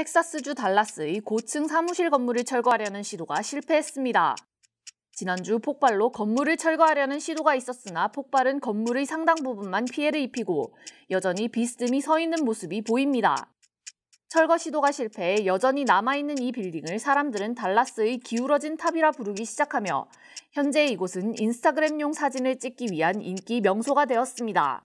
텍사스주 달라스의 고층 사무실 건물을 철거하려는 시도가 실패했습니다. 지난주 폭발로 건물을 철거하려는 시도가 있었으나 폭발은 건물의 상당 부분만 피해를 입히고 여전히 비스듬히 서 있는 모습이 보입니다. 철거 시도가 실패해 여전히 남아있는 이 빌딩을 사람들은 달라스의 기울어진 탑이라 부르기 시작하며 현재 이곳은 인스타그램용 사진을 찍기 위한 인기 명소가 되었습니다.